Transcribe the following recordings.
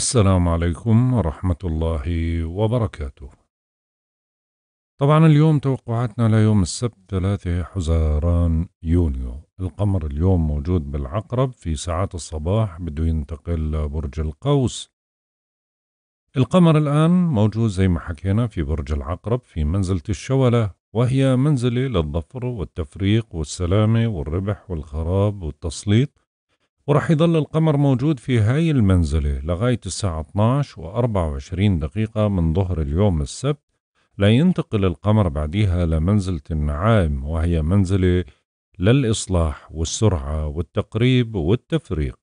السلام عليكم ورحمة الله وبركاته طبعا اليوم توقعاتنا ليوم السبت 3 حزيران يونيو القمر اليوم موجود بالعقرب في ساعات الصباح بده ينتقل لبرج القوس القمر الآن موجود زي ما حكينا في برج العقرب في منزلة الشولة وهي منزلة للظفر والتفريق والسلامة والربح والخراب والتسليط وراح يضل القمر موجود في هاي المنزلة لغاية الساعة 12 و 24 دقيقة من ظهر اليوم السبت لينتقل القمر بعديها لمنزلة النعام وهي منزلة للإصلاح والسرعة والتقريب والتفريق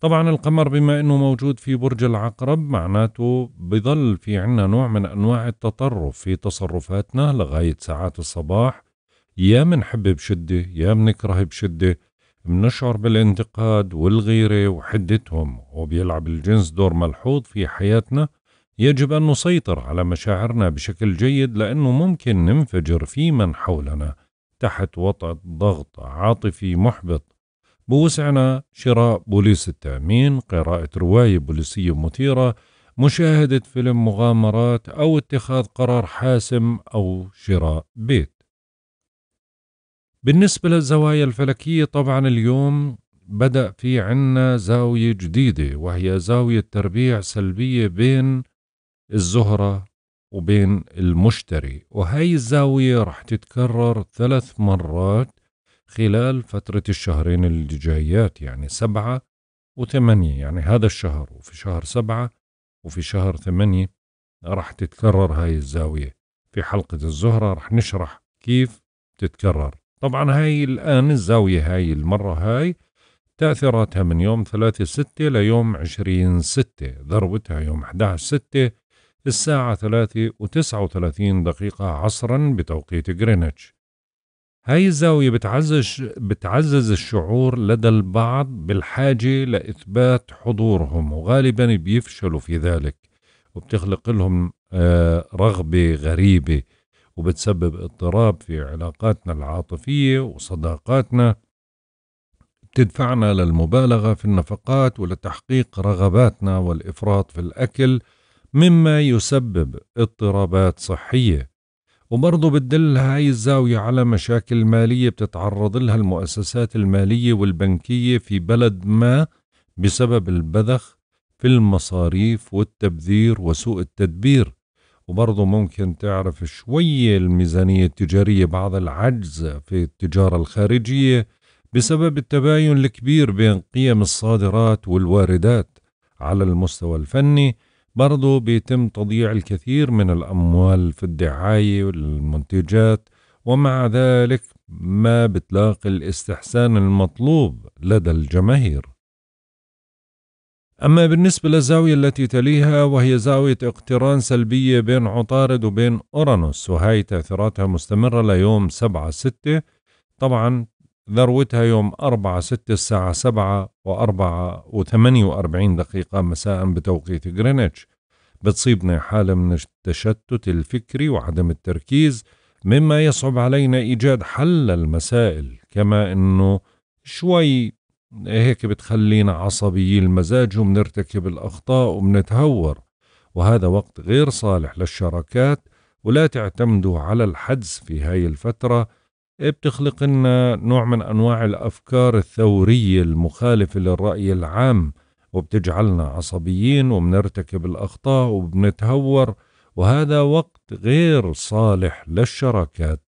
طبعا القمر بما انه موجود في برج العقرب معناته بضل في عنا نوع من انواع التطرف في تصرفاتنا لغاية ساعات الصباح يا منحب بشدة يا منكره بشدة بنشعر بالانتقاد والغيرة وحدتهم وبيلعب الجنس دور ملحوظ في حياتنا يجب أن نسيطر على مشاعرنا بشكل جيد لأنه ممكن ننفجر في من حولنا تحت وطأة ضغط عاطفي محبط بوسعنا شراء بوليس التأمين قراءة رواية بوليسية مثيرة مشاهدة فيلم مغامرات أو اتخاذ قرار حاسم أو شراء بيت بالنسبة للزوايا الفلكية طبعا اليوم بدأ في عنا زاوية جديدة وهي زاوية تربيع سلبية بين الزهرة وبين المشتري وهي الزاوية رح تتكرر ثلاث مرات خلال فترة الشهرين اللي جايات يعني سبعة وثمانية يعني هذا الشهر وفي شهر سبعة وفي شهر ثمانية رح تتكرر هاي الزاوية في حلقة الزهرة رح نشرح كيف تتكرر طبعا هاي الآن الزاوية هاي المرة هاي تأثيراتها من يوم ثلاثة ستة ليوم عشرين ستة ذروتها يوم 11 ستة الساعة ثلاثة وتسعة وثلاثين دقيقة عصرا بتوقيت غرينتش هاي الزاوية بتعزز, بتعزز الشعور لدى البعض بالحاجة لإثبات حضورهم وغالبا بيفشلوا في ذلك وبتخلق لهم آه، رغبة غريبة وبتسبب اضطراب في علاقاتنا العاطفية وصداقاتنا بتدفعنا للمبالغة في النفقات ولتحقيق رغباتنا والإفراط في الأكل مما يسبب اضطرابات صحية وبرضه بتدل هاي الزاوية على مشاكل مالية بتتعرض لها المؤسسات المالية والبنكية في بلد ما بسبب البذخ في المصاريف والتبذير وسوء التدبير وبرضه ممكن تعرف شوية الميزانية التجارية بعض العجز في التجارة الخارجية بسبب التباين الكبير بين قيم الصادرات والواردات على المستوى الفني برضه بيتم تضييع الكثير من الأموال في الدعاية والمنتجات ومع ذلك ما بتلاقي الاستحسان المطلوب لدى الجماهير أما بالنسبة للزاوية التي تليها وهي زاوية اقتران سلبية بين عطارد وبين أورانوس وهي تأثيراتها مستمرة ليوم سبعة ستة طبعا ذروتها يوم أربعة ستة الساعة سبعة وأربعة وثمانية وأربعين دقيقة مساء بتوقيت غرينتش بتصيبنا حالة من التشتت الفكري وعدم التركيز مما يصعب علينا إيجاد حل للمسائل كما أنه شوي هيك بتخلينا عصبيي المزاج وبنرتكب الأخطاء وبنتهور وهذا وقت غير صالح للشراكات ولا تعتمدوا على الحدس في هاي الفترة إيه بتخلق لنا نوع من أنواع الأفكار الثورية المخالفة للرأي العام وبتجعلنا عصبيين وبنرتكب الأخطاء وبنتهور وهذا وقت غير صالح للشراكات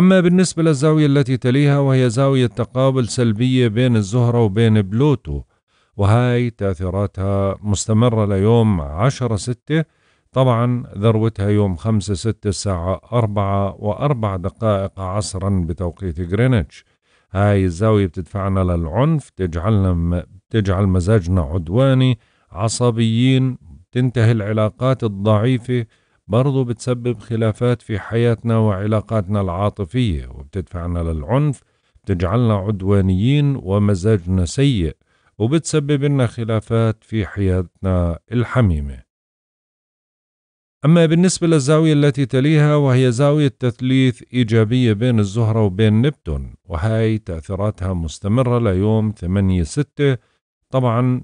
أما بالنسبة للزاوية التي تليها وهي زاوية تقابل سلبية بين الزهرة وبين بلوتو وهاي تأثيراتها مستمرة ليوم عشرة ستة طبعا ذروتها يوم خمسة ستة الساعة أربعة وأربع دقائق عصرا بتوقيت غرينتش هاي الزاوية بتدفعنا للعنف تجعلنا تجعل مزاجنا عدواني عصبيين تنتهي العلاقات الضعيفة برضو بتسبب خلافات في حياتنا وعلاقاتنا العاطفية وبتدفعنا للعنف بتجعلنا عدوانيين ومزاجنا سيء وبتسبب لنا خلافات في حياتنا الحميمة أما بالنسبة للزاوية التي تليها وهي زاوية تثليث إيجابية بين الزهرة وبين نبتون وهي تأثيراتها مستمرة ليوم 8 ستة طبعا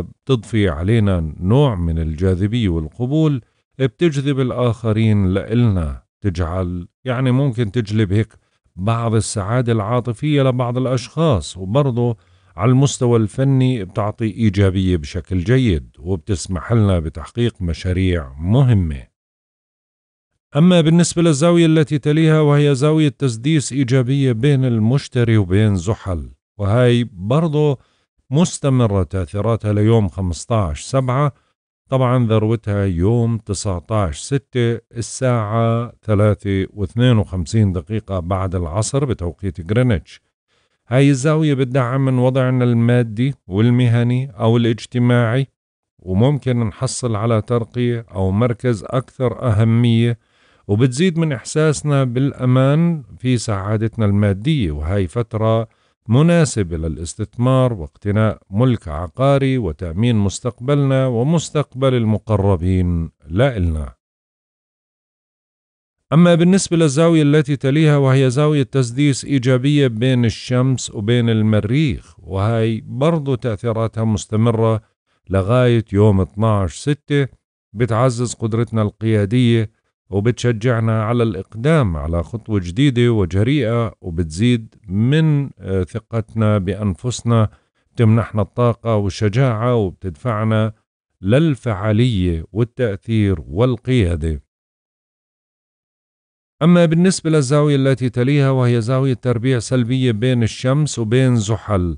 بتضفي آه، علينا نوع من الجاذبية والقبول بتجذب الآخرين لإلنا تجعل يعني ممكن تجلب هيك بعض السعادة العاطفية لبعض الأشخاص وبرضه على المستوى الفني بتعطي إيجابية بشكل جيد وبتسمح لنا بتحقيق مشاريع مهمة أما بالنسبة للزاوية التي تليها وهي زاوية تسديس إيجابية بين المشتري وبين زحل وهي برضه مستمرة تأثيراتها ليوم 15 سبعة طبعا ذروتها يوم 19 6 الساعة 3 و52 دقيقة بعد العصر بتوقيت غرينتش هاي الزاوية بتدعم من وضعنا المادي والمهني أو الاجتماعي وممكن نحصل على ترقية أو مركز أكثر أهمية وبتزيد من إحساسنا بالأمان في سعادتنا المادية وهاي فترة مناسبة للاستثمار واقتناء ملك عقاري وتأمين مستقبلنا ومستقبل المقربين لا إلنا أما بالنسبة للزاوية التي تليها وهي زاوية تسديس إيجابية بين الشمس وبين المريخ وهي برضو تأثيراتها مستمرة لغاية يوم 12 6 بتعزز قدرتنا القيادية وبتشجعنا على الإقدام على خطوة جديدة وجريئة وبتزيد من آه، ثقتنا بأنفسنا بتمنحنا الطاقة والشجاعة وبتدفعنا للفعالية والتأثير والقيادة أما بالنسبة للزاوية التي تليها وهي زاوية تربيع سلبية بين الشمس وبين زحل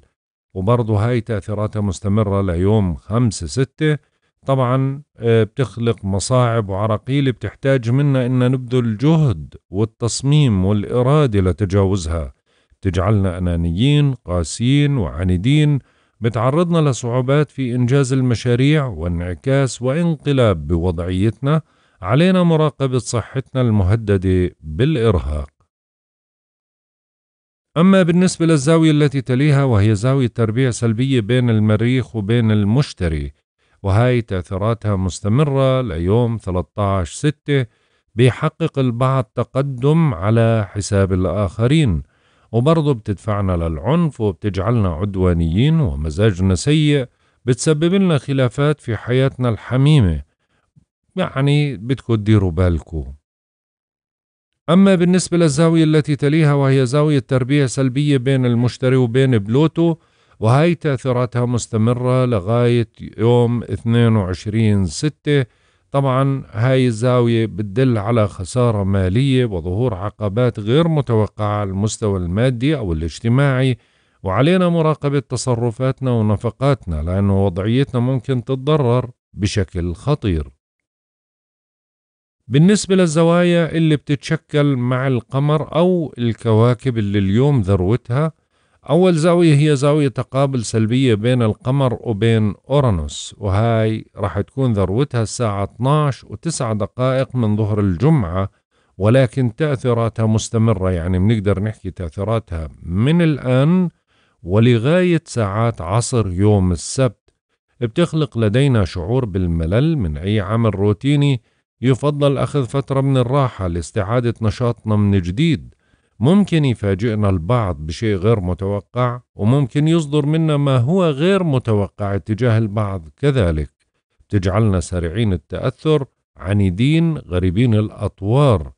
وبرضه هاي تأثيراتها مستمرة ليوم خمسة ستة طبعا آه، بتخلق مصاعب وعراقيل بتحتاج منا ان نبذل جهد والتصميم والاراده لتجاوزها تجعلنا انانيين قاسيين وعنيدين بتعرضنا لصعوبات في انجاز المشاريع وانعكاس وانقلاب بوضعيتنا علينا مراقبه صحتنا المهدده بالارهاق أما بالنسبة للزاوية التي تليها وهي زاوية تربيع سلبية بين المريخ وبين المشتري وهاي تأثيراتها مستمرة ليوم 13/6 بيحقق البعض تقدم على حساب الآخرين وبرضه بتدفعنا للعنف وبتجعلنا عدوانيين ومزاجنا سيء بتسبب لنا خلافات في حياتنا الحميمة يعني بدكم تديروا بالكم أما بالنسبة للزاوية التي تليها وهي زاوية تربيع سلبية بين المشتري وبين بلوتو وهي تأثيراتها مستمرة لغاية يوم 22 ستة طبعا هاي الزاوية بتدل على خسارة مالية وظهور عقبات غير متوقعة على المستوى المادي أو الاجتماعي وعلينا مراقبة تصرفاتنا ونفقاتنا لأن وضعيتنا ممكن تتضرر بشكل خطير بالنسبة للزوايا اللي بتتشكل مع القمر أو الكواكب اللي اليوم ذروتها أول زاوية هي زاوية تقابل سلبية بين القمر وبين أورانوس وهاي راح تكون ذروتها الساعة 12 و9 دقائق من ظهر الجمعة ولكن تأثيراتها مستمرة يعني بنقدر نحكي تأثيراتها من الآن ولغاية ساعات عصر يوم السبت بتخلق لدينا شعور بالملل من أي عمل روتيني يفضل أخذ فترة من الراحة لاستعادة نشاطنا من جديد ممكن يفاجئنا البعض بشيء غير متوقع وممكن يصدر منا ما هو غير متوقع تجاه البعض كذلك تجعلنا سريعين التأثر عنيدين غريبين الأطوار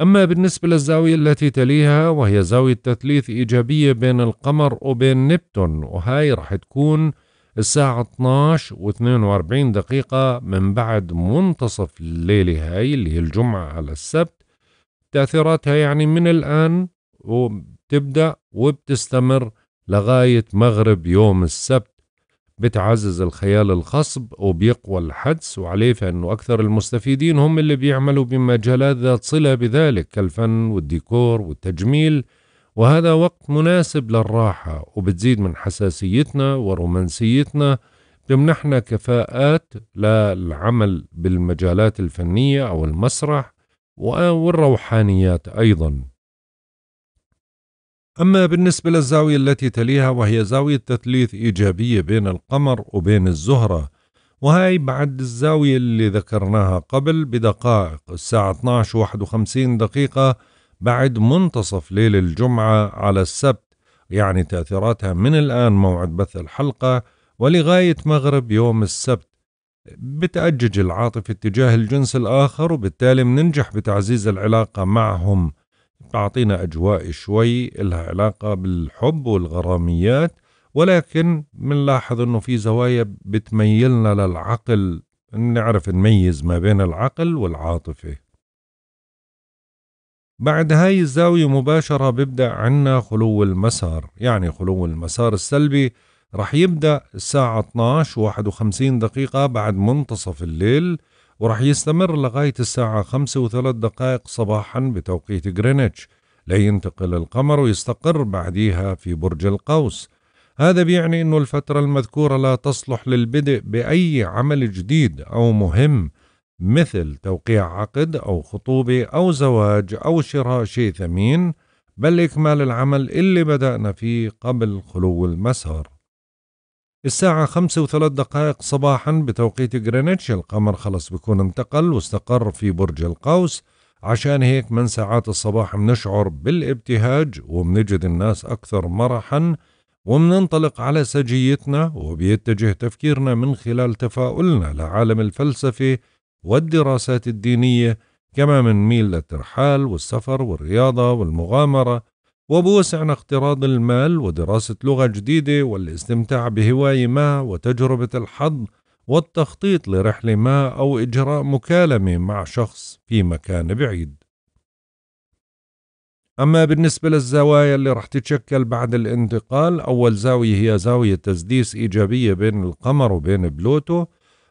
أما بالنسبة للزاوية التي تليها وهي زاوية تثليث إيجابية بين القمر وبين نبتون وهاي رح تكون الساعة 12 و 42 دقيقة من بعد منتصف الليلة هاي اللي هي الجمعة على السبت تأثيراتها يعني من الآن وبتبدأ وبتستمر لغاية مغرب يوم السبت بتعزز الخيال الخصب وبيقوى الحدس وعليه فإنه أكثر المستفيدين هم اللي بيعملوا بمجالات ذات صلة بذلك كالفن والديكور والتجميل وهذا وقت مناسب للراحة وبتزيد من حساسيتنا ورومانسيتنا بمنحنا كفاءات للعمل بالمجالات الفنية أو المسرح والروحانيات أيضا أما بالنسبة للزاوية التي تليها وهي زاوية تثليث إيجابية بين القمر وبين الزهرة وهي بعد الزاوية اللي ذكرناها قبل بدقائق الساعة 12.51 دقيقة بعد منتصف ليل الجمعة على السبت يعني تأثيراتها من الآن موعد بث الحلقة ولغاية مغرب يوم السبت بتأجج العاطفة تجاه الجنس الآخر وبالتالي بننجح بتعزيز العلاقة معهم أعطينا أجواء شوي لها علاقة بالحب والغراميات ولكن بنلاحظ انه في زوايا بتميلنا للعقل نعرف نميز ما بين العقل والعاطفة بعد هاي الزاوية مباشرة ببدأ عنا خلو المسار يعني خلو المسار السلبي رح يبدأ الساعة 12 و51 دقيقة بعد منتصف الليل ورح يستمر لغاية الساعة 5 وثلاث دقائق صباحا بتوقيت غرينتش لينتقل القمر ويستقر بعديها في برج القوس هذا بيعني أن الفترة المذكورة لا تصلح للبدء بأي عمل جديد أو مهم مثل توقيع عقد أو خطوبة أو زواج أو شراء شيء ثمين بل إكمال العمل اللي بدأنا فيه قبل خلو المسهر الساعة خمسة وثلاث دقائق صباحا بتوقيت غرينتش القمر خلص بيكون انتقل واستقر في برج القوس عشان هيك من ساعات الصباح بنشعر بالابتهاج وبنجد الناس أكثر مرحا وبننطلق على سجيتنا وبيتجه تفكيرنا من خلال تفاؤلنا لعالم الفلسفة والدراسات الدينية كما ميل للترحال والسفر والرياضة والمغامرة وبوسعنا اقتراض المال ودراسة لغة جديدة والاستمتاع بهواية ما وتجربة الحظ والتخطيط لرحلة ما أو إجراء مكالمة مع شخص في مكان بعيد. أما بالنسبة للزوايا اللي رح تتشكل بعد الانتقال أول زاوية هي زاوية تسديس إيجابية بين القمر وبين بلوتو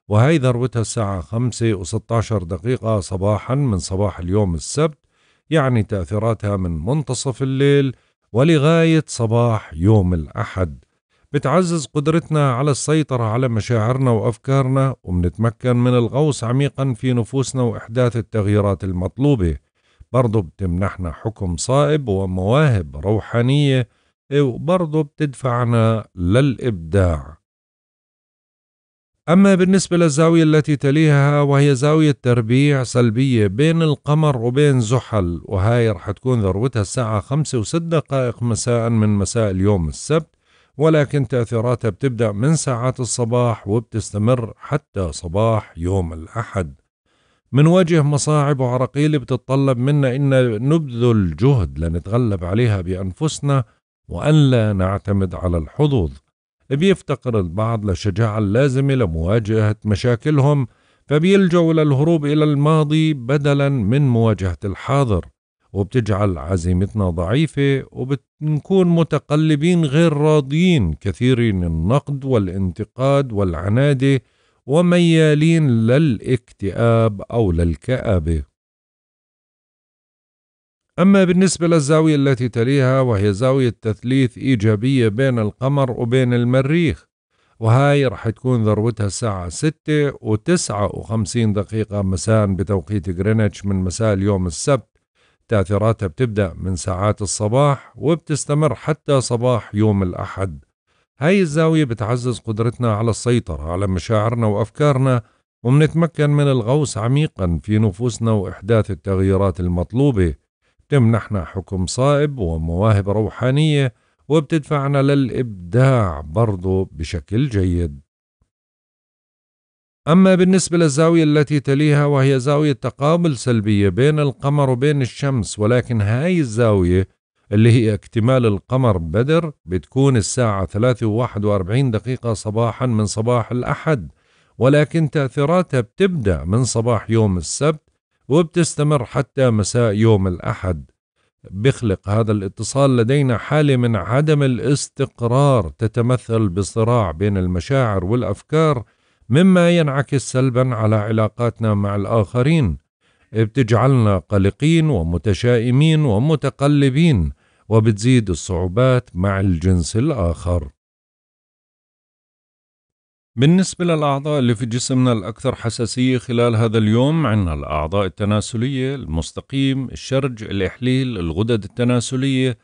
وهي ذروتها الساعة 5 و16 دقيقة صباحا من صباح اليوم السبت يعني تأثيراتها من منتصف الليل ولغاية صباح يوم الأحد بتعزز قدرتنا على السيطرة على مشاعرنا وأفكارنا وبنتمكن من الغوص عميقا في نفوسنا وإحداث التغييرات المطلوبة برضو بتمنحنا حكم صائب ومواهب روحانية وبرضو بتدفعنا للإبداع أما بالنسبة للزاوية التي تليها وهي زاوية تربيع سلبية بين القمر وبين زحل وهاي رح تكون ذروتها الساعة خمسة وست دقائق مساء من مساء اليوم السبت ولكن تأثيراتها بتبدأ من ساعات الصباح وبتستمر حتى صباح يوم الأحد من وجه مصاعب وعراقيل بتتطلب منا إن نبذل جهد لنتغلب عليها بأنفسنا وأن لا نعتمد على الحظوظ بيفتقر البعض للشجاعة اللازمة لمواجهة مشاكلهم فبيلجأوا للهروب إلى الماضي بدلا من مواجهة الحاضر وبتجعل عزيمتنا ضعيفة وبنكون متقلبين غير راضيين كثيرين النقد والانتقاد والعنادة وميالين للاكتئاب أو للكآبة أما بالنسبة للزاوية التي تليها وهي زاوية تثليث إيجابية بين القمر وبين المريخ وهاي رح تكون ذروتها الساعة ستة و وخمسين دقيقة مساء بتوقيت غرينتش من مساء اليوم السبت تأثيراتها بتبدأ من ساعات الصباح وبتستمر حتى صباح يوم الأحد هاي الزاوية بتعزز قدرتنا على السيطرة على مشاعرنا وأفكارنا ومنتمكن من الغوص عميقا في نفوسنا وإحداث التغييرات المطلوبة بتمنحنا حكم صائب ومواهب روحانية وبتدفعنا للإبداع برضو بشكل جيد أما بالنسبة للزاوية التي تليها وهي زاوية تقابل سلبية بين القمر وبين الشمس ولكن هاي الزاوية اللي هي اكتمال القمر بدر بتكون الساعة 3 و41 دقيقة صباحا من صباح الأحد ولكن تأثيراتها بتبدأ من صباح يوم السبت وبتستمر حتى مساء يوم الأحد بيخلق هذا الاتصال لدينا حالة من عدم الاستقرار تتمثل بصراع بين المشاعر والأفكار مما ينعكس سلبا على علاقاتنا مع الآخرين بتجعلنا قلقين ومتشائمين ومتقلبين وبتزيد الصعوبات مع الجنس الآخر بالنسبة للأعضاء اللي في جسمنا الأكثر حساسية خلال هذا اليوم عندنا الأعضاء التناسلية المستقيم الشرج الإحليل الغدد التناسلية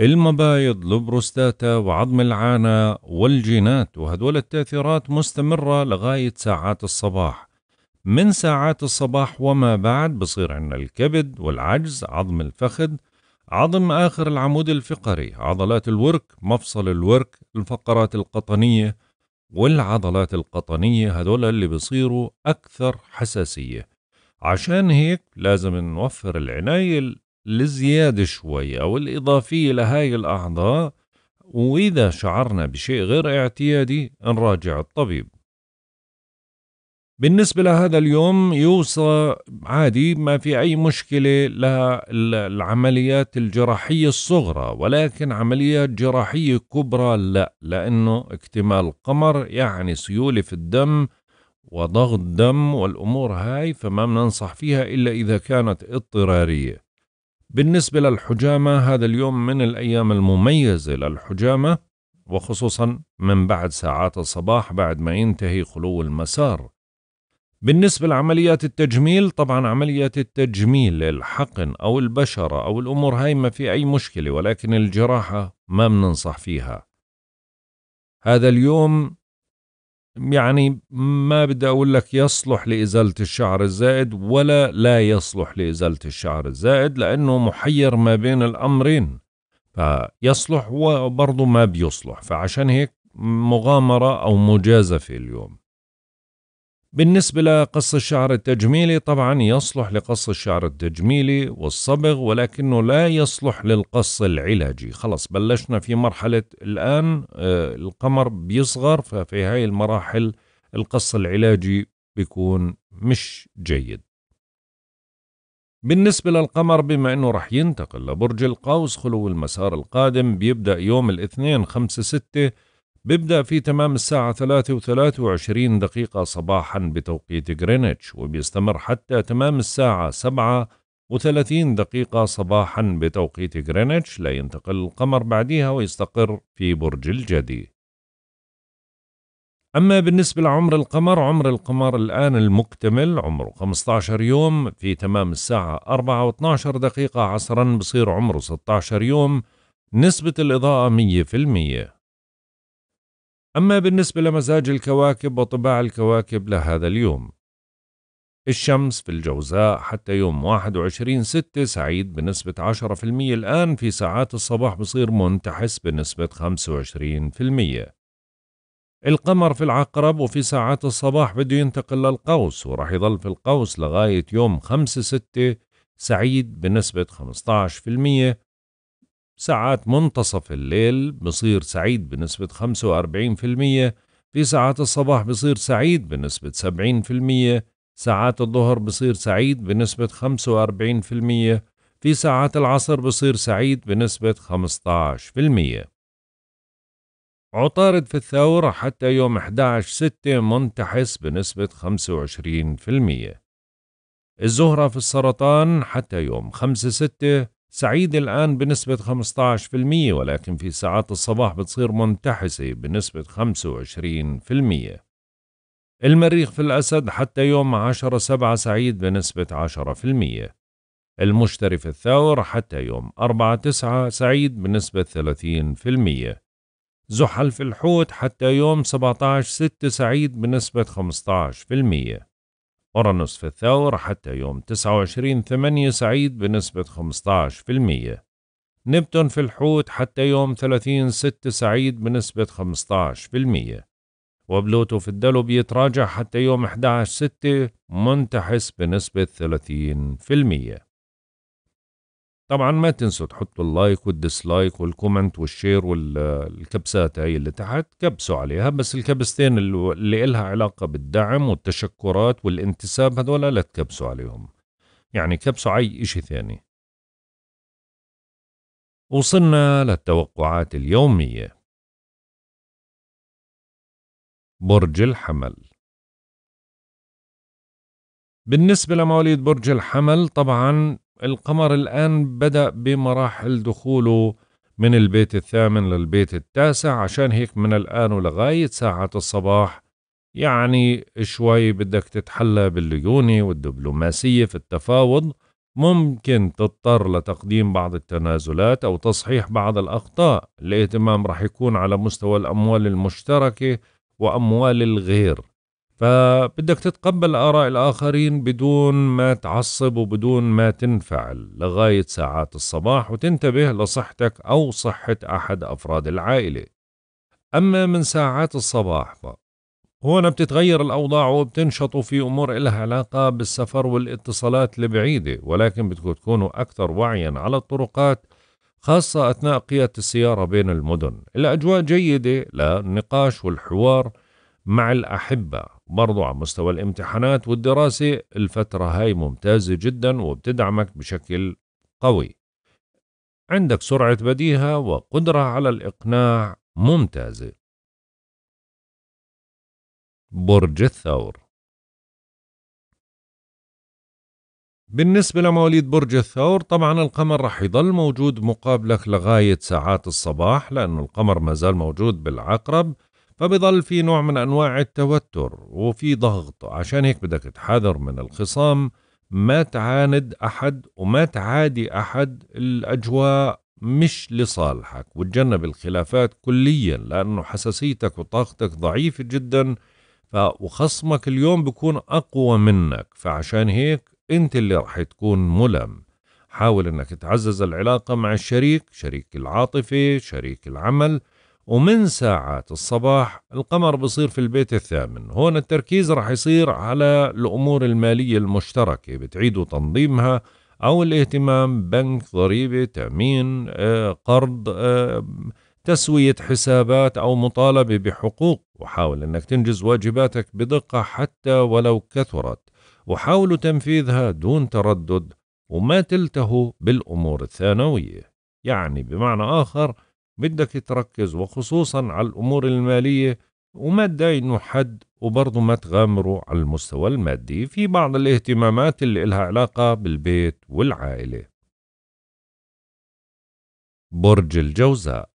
المبايض البروستاتا وعظم العانة والجينات وهدول التأثيرات مستمرة لغاية ساعات الصباح من ساعات الصباح وما بعد بصير عندنا الكبد والعجز عظم الفخذ عظم آخر العمود الفقري عضلات الورك مفصل الورك الفقرات القطنية والعضلات القطنية هذول اللي بيصيروا أكثر حساسية عشان هيك لازم نوفر العناية الزيادة شوي أو الإضافية لهاي الأعضاء وإذا شعرنا بشيء غير اعتيادي نراجع الطبيب بالنسبة لهذا اليوم يوصى عادي ما في أي مشكلة للعمليات الجراحية الصغرى ولكن عمليات جراحية كبرى لا لأنه اكتمال قمر يعني سيولة في الدم وضغط دم والأمور هاي فما بننصح فيها إلا إذا كانت اضطرارية بالنسبة للحجامة هذا اليوم من الأيام المميزة للحجامة وخصوصا من بعد ساعات الصباح بعد ما ينتهي خلو المسار بالنسبة لعمليات التجميل طبعا عمليات التجميل الحقن أو البشرة أو الأمور هاي ما في أي مشكلة ولكن الجراحة ما بننصح فيها هذا اليوم يعني ما بدي أقول لك يصلح لإزالة الشعر الزائد ولا لا يصلح لإزالة الشعر الزائد لأنه محير ما بين الأمرين فيصلح وبرضه ما بيصلح فعشان هيك مغامرة أو مجازفة اليوم بالنسبة لقص الشعر التجميلي طبعا يصلح لقص الشعر التجميلي والصبغ ولكنه لا يصلح للقص العلاجي خلص بلشنا في مرحلة الآن آه، القمر بيصغر ففي هاي المراحل القص العلاجي بيكون مش جيد بالنسبة للقمر بما أنه رح ينتقل لبرج القوس خلو المسار القادم بيبدأ يوم الاثنين خمسة ستة بيبدأ في تمام الساعة 3 و23 دقيقة صباحا بتوقيت غرينتش وبيستمر حتى تمام الساعة 7 و30 دقيقة صباحا بتوقيت غرينتش لينتقل القمر بعدها ويستقر في برج الجدي أما بالنسبة لعمر القمر عمر القمر الآن المكتمل عمره 15 يوم في تمام الساعة 4 و12 دقيقة عصرا بصير عمره 16 يوم نسبة الإضاءة 100% أما بالنسبة لمزاج الكواكب وطباع الكواكب لهذا اليوم الشمس في الجوزاء حتى يوم 21 ستة سعيد بنسبة 10% الآن في ساعات الصباح بصير منتحس بنسبة 25% القمر في العقرب وفي ساعات الصباح بده ينتقل للقوس وراح يظل في القوس لغاية يوم 5 ستة سعيد بنسبة المية ساعات منتصف الليل بصير سعيد بنسبة 45% في ساعات الصباح بصير سعيد بنسبة 70% ساعات الظهر بصير سعيد بنسبة 45% في ساعات العصر بصير سعيد بنسبة 15% عطارد في الثورة حتى يوم 11/6 منتحس بنسبة 25% الزهرة في السرطان حتى يوم 5/6 سعيد الآن بنسبة 15% ولكن في ساعات الصباح بتصير منتحسة بنسبة 25% المريخ في الأسد حتى يوم 10 سبعة سعيد بنسبة 10% المشتري في الثور حتى يوم 4 تسعة سعيد بنسبة 30% زحل في الحوت حتى يوم 17 ستة سعيد بنسبة 15% أورانوس في الثور حتى يوم 29 8 سعيد بنسبة 15% نبتون في الحوت حتى يوم 30 6 سعيد بنسبة 15% وبلوتو في الدلو بيتراجع حتى يوم 11 6 منتحس بنسبة 30% طبعا ما تنسوا تحطوا اللايك والديسلايك والكومنت والشير والكبسات هاي اللي تحت كبسوا عليها بس الكبستين اللي إلها علاقة بالدعم والتشكرات والانتساب هذولا لا تكبسوا عليهم يعني كبسوا أي إشي ثاني وصلنا للتوقعات اليومية برج الحمل بالنسبة لمواليد برج الحمل طبعا القمر الآن بدأ بمراحل دخوله من البيت الثامن للبيت التاسع عشان هيك من الآن ولغاية ساعة الصباح يعني شوي بدك تتحلى بالليونة والدبلوماسية في التفاوض ممكن تضطر لتقديم بعض التنازلات أو تصحيح بعض الأخطاء الاهتمام رح يكون على مستوى الأموال المشتركة وأموال الغير فبدك تتقبل آراء الآخرين بدون ما تعصب وبدون ما تنفعل لغاية ساعات الصباح وتنتبه لصحتك أو صحة أحد أفراد العائلة أما من ساعات الصباح ف... هون بتتغير الأوضاع وبتنشطوا في أمور إلها علاقة بالسفر والاتصالات البعيدة ولكن بدكم تكونوا أكثر وعيا على الطرقات خاصة أثناء قيادة السيارة بين المدن الأجواء جيدة للنقاش والحوار مع الأحبة برضو على مستوى الامتحانات والدراسة الفترة هاي ممتازة جدا وبتدعمك بشكل قوي عندك سرعة بديهة وقدرة على الإقناع ممتازة برج الثور بالنسبة لمواليد برج الثور طبعا القمر رح يضل موجود مقابلك لغاية ساعات الصباح لأنه القمر ما زال موجود بالعقرب فبضل في نوع من أنواع التوتر وفي ضغط عشان هيك بدك تحذر من الخصام ما تعاند أحد وما تعادي أحد الأجواء مش لصالحك وتجنب الخلافات كليا لأنه حساسيتك وطاقتك ضعيفة جدا وخصمك اليوم بكون أقوى منك فعشان هيك أنت اللي رح تكون ملم حاول أنك تعزز العلاقة مع الشريك شريك العاطفة شريك العمل ومن ساعات الصباح القمر بصير في البيت الثامن هون التركيز رح يصير على الأمور المالية المشتركة بتعيدوا تنظيمها أو الاهتمام بنك ضريبة تأمين آه، قرض آه، تسوية حسابات أو مطالبة بحقوق وحاول أنك تنجز واجباتك بدقة حتى ولو كثرت وحاولوا تنفيذها دون تردد وما تلتهوا بالأمور الثانوية يعني بمعنى آخر بدك تركز وخصوصا على الأمور المالية وما تداينوا حد وبرضه ما تغامره على المستوى المادي في بعض الاهتمامات اللي إلها علاقة بالبيت والعائلة برج الجوزاء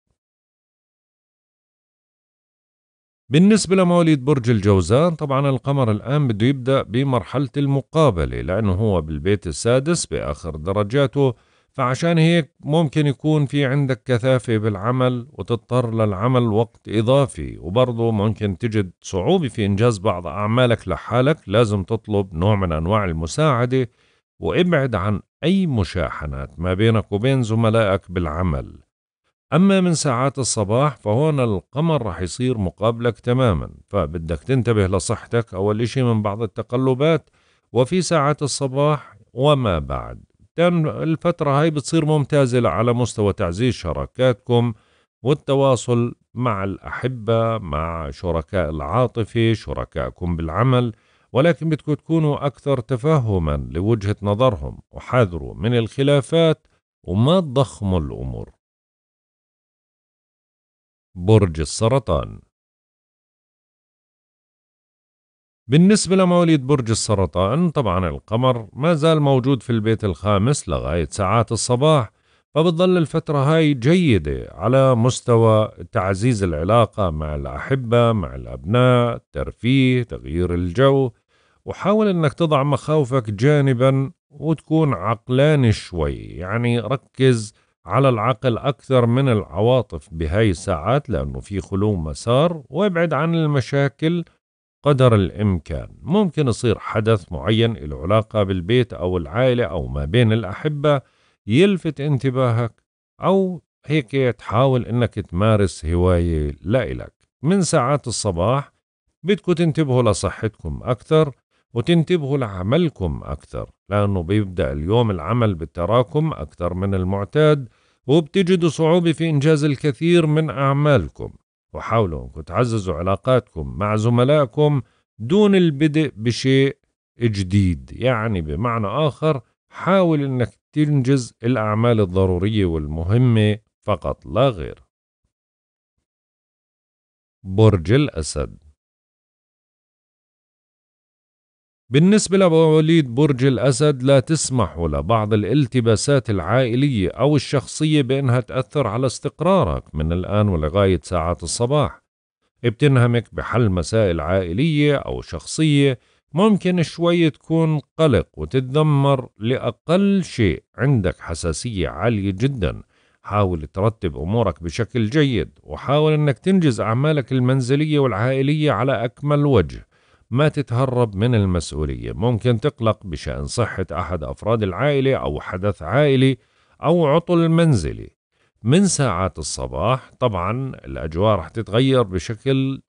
بالنسبة لمواليد برج الجوزاء طبعا القمر الآن بده يبدأ بمرحلة المقابلة لأنه هو بالبيت السادس بآخر درجاته فعشان هيك ممكن يكون في عندك كثافة بالعمل وتضطر للعمل وقت إضافي وبرضه ممكن تجد صعوبة في إنجاز بعض أعمالك لحالك لازم تطلب نوع من أنواع المساعدة وابعد عن أي مشاحنات ما بينك وبين زملائك بالعمل أما من ساعات الصباح فهون القمر رح يصير مقابلك تماما فبدك تنتبه لصحتك أول إشي من بعض التقلبات وفي ساعات الصباح وما بعد لأن الفترة هاي بتصير ممتازة على مستوى تعزيز شراكاتكم والتواصل مع الأحبة مع شركاء العاطفة شركائكم بالعمل ولكن بدكم تكونوا أكثر تفهما لوجهة نظرهم وحذروا من الخلافات وما تضخموا الأمور برج السرطان بالنسبة لمواليد برج السرطان طبعا القمر ما زال موجود في البيت الخامس لغاية ساعات الصباح فبتظل الفترة هاي جيدة على مستوى تعزيز العلاقة مع الأحبة مع الأبناء الترفيه تغيير الجو وحاول أنك تضع مخاوفك جانبا وتكون عقلاني شوي يعني ركز على العقل أكثر من العواطف بهاي الساعات لأنه في خلو مسار وابعد عن المشاكل قدر الإمكان ممكن يصير حدث معين له علاقة بالبيت أو العائلة أو ما بين الأحبة يلفت انتباهك أو هيك تحاول إنك تمارس هواية لإلك من ساعات الصباح بدكم تنتبهوا لصحتكم أكثر وتنتبهوا لعملكم أكثر لأنه بيبدأ اليوم العمل بالتراكم أكثر من المعتاد وبتجدوا صعوبة في إنجاز الكثير من أعمالكم وحاولوا انكم تعززوا علاقاتكم مع زملائكم دون البدء بشيء جديد يعني بمعنى آخر حاول انك تنجز الأعمال الضرورية والمهمة فقط لا غير برج الأسد بالنسبة لمواليد برج الأسد لا تسمحوا لبعض الالتباسات العائلية أو الشخصية بأنها تأثر على استقرارك من الآن ولغاية ساعات الصباح بتنهمك بحل مسائل عائلية أو شخصية ممكن شوي تكون قلق وتتذمر لأقل شيء عندك حساسية عالية جدا حاول ترتب أمورك بشكل جيد وحاول أنك تنجز أعمالك المنزلية والعائلية على أكمل وجه ما تتهرب من المسؤولية ممكن تقلق بشأن صحة أحد أفراد العائلة أو حدث عائلي أو عطل منزلي من ساعات الصباح طبعا الأجواء رح تتغير بشكل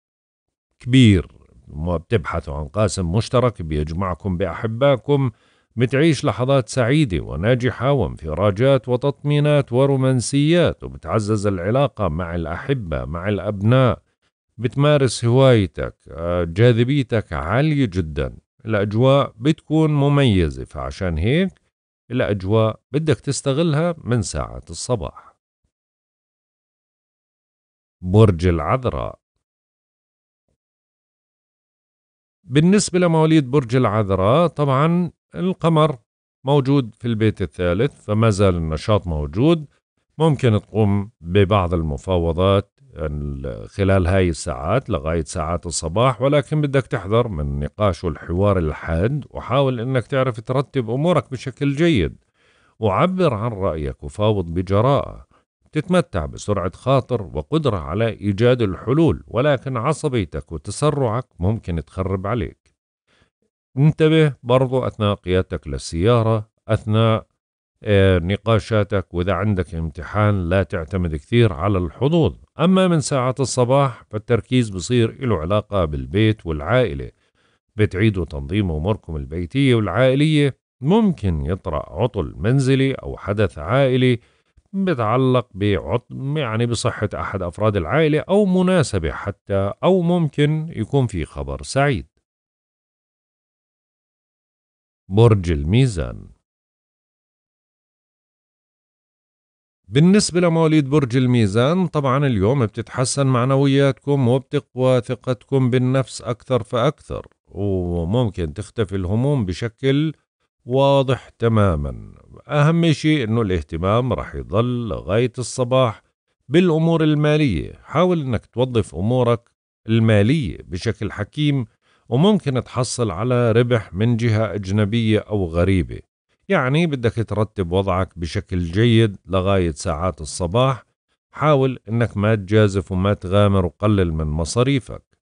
كبير بتبحثوا عن قاسم مشترك بيجمعكم بأحبائكم بتعيش لحظات سعيدة وناجحة وانفراجات وتطمينات ورومانسيات وبتعزز العلاقة مع الأحبة مع الأبناء بتمارس هوايتك آه، جاذبيتك عالية جدا الأجواء بتكون مميزة فعشان هيك الأجواء بدك تستغلها من ساعة الصباح برج العذراء بالنسبة لمواليد برج العذراء طبعا القمر موجود في البيت الثالث فما زال النشاط موجود ممكن تقوم ببعض المفاوضات خلال هاي الساعات لغاية ساعات الصباح ولكن بدك تحذر من النقاش والحوار الحاد وحاول أنك تعرف ترتب أمورك بشكل جيد وعبر عن رأيك وفاوض بجراءة تتمتع بسرعة خاطر وقدرة على إيجاد الحلول ولكن عصبيتك وتسرعك ممكن تخرب عليك انتبه برضو أثناء قيادتك للسيارة أثناء آه، نقاشاتك وإذا عندك امتحان لا تعتمد كثير على الحظوظ أما من ساعة الصباح فالتركيز بصير له علاقة بالبيت والعائلة بتعيدوا تنظيم أموركم البيتية والعائلية ممكن يطرأ عطل منزلي أو حدث عائلي بتعلق بعطل يعني بصحة أحد أفراد العائلة أو مناسبة حتى أو ممكن يكون في خبر سعيد برج الميزان بالنسبة لمواليد برج الميزان طبعا اليوم بتتحسن معنوياتكم وبتقوى ثقتكم بالنفس أكثر فأكثر وممكن تختفي الهموم بشكل واضح تماما أهم شيء أنه الاهتمام رح يضل لغاية الصباح بالأمور المالية حاول أنك توظف أمورك المالية بشكل حكيم وممكن تحصل على ربح من جهة أجنبية أو غريبة يعني بدك ترتب وضعك بشكل جيد لغاية ساعات الصباح حاول انك ما تجازف وما تغامر وقلل من مصاريفك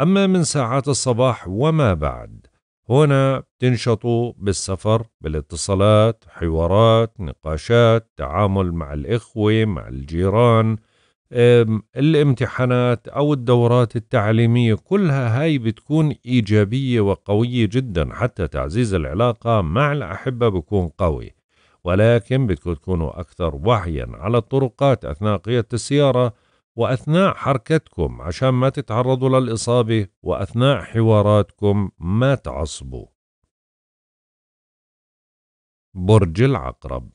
اما من ساعات الصباح وما بعد هنا بتنشطوا بالسفر بالاتصالات حوارات نقاشات تعامل مع الاخوه مع الجيران الامتحانات أو الدورات التعليمية كلها هاي بتكون إيجابية وقوية جدا حتى تعزيز العلاقة مع الأحبة بكون قوي ولكن بدكم تكونوا أكثر وعيا على الطرقات أثناء قيادة السيارة وأثناء حركتكم عشان ما تتعرضوا للإصابة وأثناء حواراتكم ما تعصبوا برج العقرب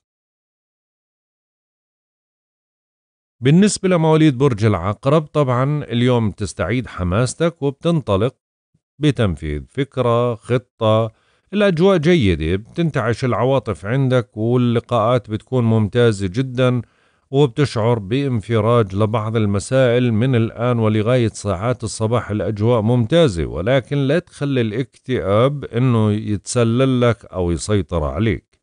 بالنسبة لمواليد برج العقرب طبعا اليوم تستعيد حماستك وبتنطلق بتنفيذ فكرة خطة الأجواء جيدة بتنتعش العواطف عندك واللقاءات بتكون ممتازة جدا وبتشعر بانفراج لبعض المسائل من الآن ولغاية ساعات الصباح الأجواء ممتازة ولكن لا تخلي الاكتئاب أنه يتسلل لك أو يسيطر عليك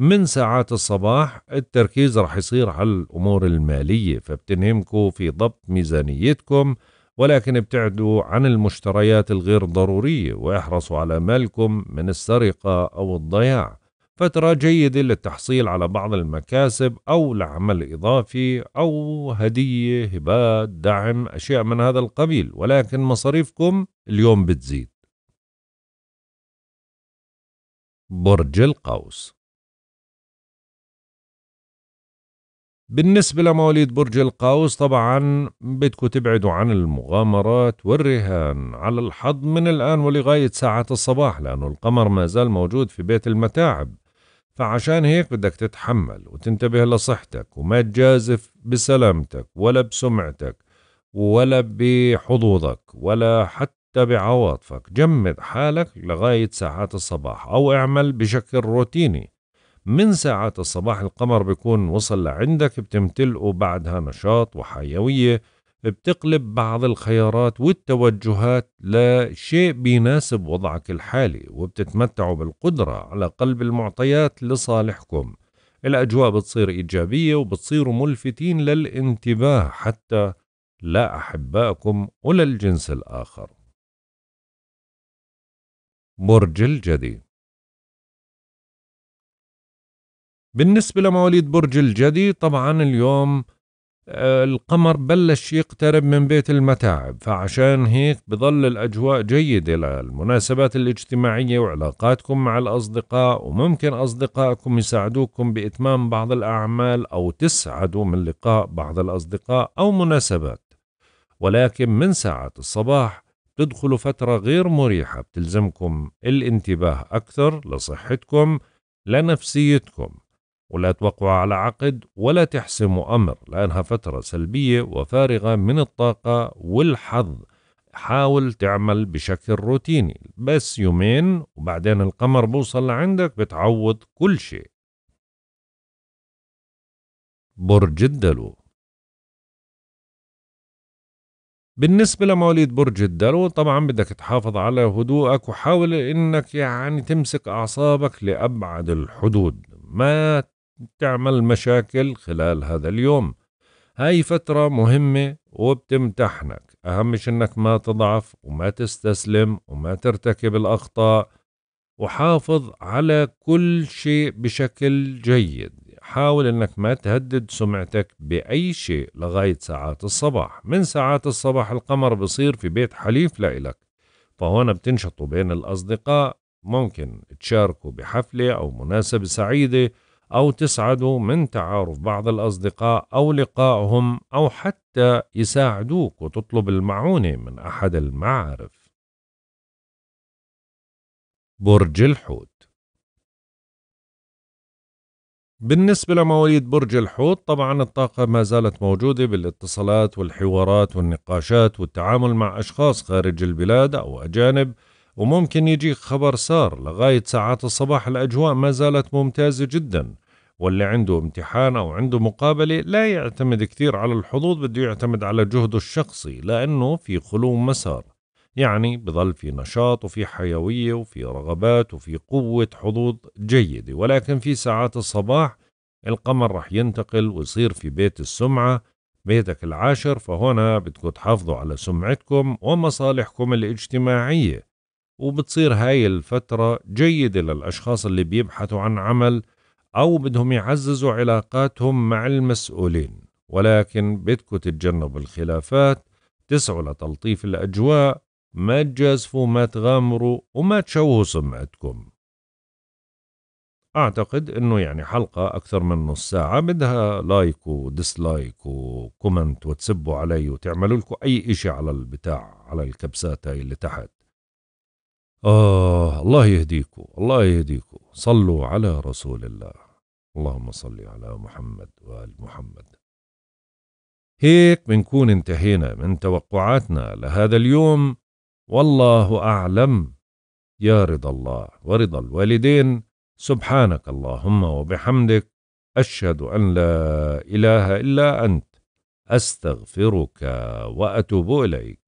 من ساعات الصباح التركيز رح يصير على الأمور المالية فبتنهمكم في ضبط ميزانيتكم ولكن ابتعدوا عن المشتريات الغير ضرورية واحرصوا على مالكم من السرقة أو الضياع فترة جيدة للتحصيل على بعض المكاسب أو لعمل إضافي أو هدية هبات دعم أشياء من هذا القبيل ولكن مصاريفكم اليوم بتزيد برج القوس بالنسبة لمواليد برج القوس طبعا بدكم تبعدوا عن المغامرات والرهان على الحظ من الآن ولغاية ساعة الصباح لأنه القمر ما زال موجود في بيت المتاعب فعشان هيك بدك تتحمل وتنتبه لصحتك وما تجازف بسلامتك ولا بسمعتك ولا بحظوظك ولا حتى بعواطفك جمد حالك لغاية ساعات الصباح أو اعمل بشكل روتيني من ساعات الصباح القمر بيكون وصل لعندك بتمتلئه بعدها نشاط وحيوية بتقلب بعض الخيارات والتوجهات لشيء بيناسب وضعك الحالي وبتتمتعوا بالقدرة على قلب المعطيات لصالحكم الأجواء بتصير إيجابية وبتصيروا ملفتين للانتباه حتى لا أحبائكم ولا الجنس الآخر برج الجدي بالنسبة لمواليد برج الجدي طبعا اليوم آه، القمر بلش يقترب من بيت المتاعب فعشان هيك بظل الأجواء جيدة للمناسبات الاجتماعية وعلاقاتكم مع الأصدقاء وممكن أصدقائكم يساعدوكم بإتمام بعض الأعمال أو تسعدوا من لقاء بعض الأصدقاء أو مناسبات ولكن من ساعات الصباح تدخلوا فترة غير مريحة بتلزمكم الانتباه أكثر لصحتكم لنفسيتكم ولا توقعوا على عقد ولا تحسموا أمر لأنها فترة سلبية وفارغة من الطاقة والحظ حاول تعمل بشكل روتيني بس يومين وبعدين القمر بوصل لعندك بتعوض كل شيء برج الدلو بالنسبة لمواليد برج الدلو طبعا بدك تحافظ على هدوءك وحاول انك يعني تمسك اعصابك لابعد الحدود ما بتعمل مشاكل خلال هذا اليوم هاي فترة مهمة وبتمتحنك أهمش إنك ما تضعف وما تستسلم وما ترتكب الأخطاء وحافظ على كل شيء بشكل جيد حاول إنك ما تهدد سمعتك بأي شيء لغاية ساعات الصباح من ساعات الصباح القمر بصير في بيت حليف لإلك فهون بتنشطوا بين الأصدقاء ممكن تشاركوا بحفلة أو مناسبة سعيدة أو تسعدوا من تعارف بعض الأصدقاء أو لقائهم أو حتى يساعدوك وتطلب المعونة من أحد المعارف. برج الحوت بالنسبة لمواليد برج الحوت طبعا الطاقة ما زالت موجودة بالاتصالات والحوارات والنقاشات والتعامل مع أشخاص خارج البلاد أو أجانب وممكن يجيك خبر سار لغاية ساعات الصباح الأجواء ما زالت ممتازة جدا واللي عنده امتحان أو عنده مقابلة لا يعتمد كثير على الحظوظ بده يعتمد على جهده الشخصي لأنه في خلو مسار يعني بظل في نشاط وفي حيوية وفي رغبات وفي قوة حظوظ جيدة ولكن في ساعات الصباح القمر رح ينتقل ويصير في بيت السمعة بيتك العاشر فهنا بدكم تحافظوا على سمعتكم ومصالحكم الاجتماعية وبتصير هاي الفترة جيدة للأشخاص اللي بيبحثوا عن عمل أو بدهم يعززوا علاقاتهم مع المسؤولين ولكن بدكم تتجنبوا الخلافات تسعوا لتلطيف الأجواء ما تجازفوا ما تغامروا وما تشوهوا سمعتكم أعتقد أنه يعني حلقة أكثر من نص ساعة بدها لايك وديسلايك وكومنت وتسبوا علي وتعملوا لكم أي إشي على البتاع على الكبسات هاي اللي تحت آه الله يهديكم الله يهديكم صلوا على رسول الله اللهم صل على محمد وآل محمد هيك بنكون انتهينا من توقعاتنا لهذا اليوم والله أعلم يا رضا الله ورضا الوالدين سبحانك اللهم وبحمدك أشهد أن لا إله إلا أنت أستغفرك وأتوب إليك